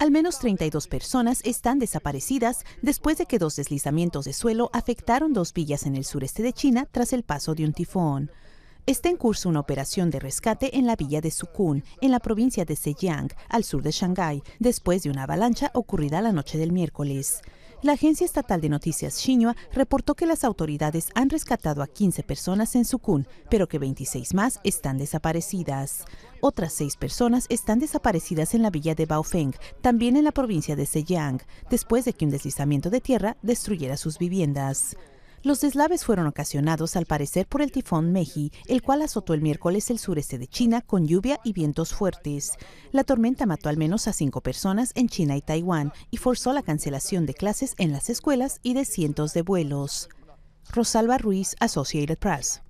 Al menos 32 personas están desaparecidas después de que dos deslizamientos de suelo afectaron dos villas en el sureste de China tras el paso de un tifón. Está en curso una operación de rescate en la villa de Sukun, en la provincia de Zhejiang, al sur de Shanghái, después de una avalancha ocurrida la noche del miércoles. La agencia estatal de noticias Xinhua reportó que las autoridades han rescatado a 15 personas en Sukun, pero que 26 más están desaparecidas. Otras seis personas están desaparecidas en la villa de Baofeng, también en la provincia de Zhejiang, después de que un deslizamiento de tierra destruyera sus viviendas. Los deslaves fueron ocasionados al parecer por el tifón Meji, el cual azotó el miércoles el sureste de China con lluvia y vientos fuertes. La tormenta mató al menos a cinco personas en China y Taiwán y forzó la cancelación de clases en las escuelas y de cientos de vuelos. Rosalba Ruiz, Associated Press.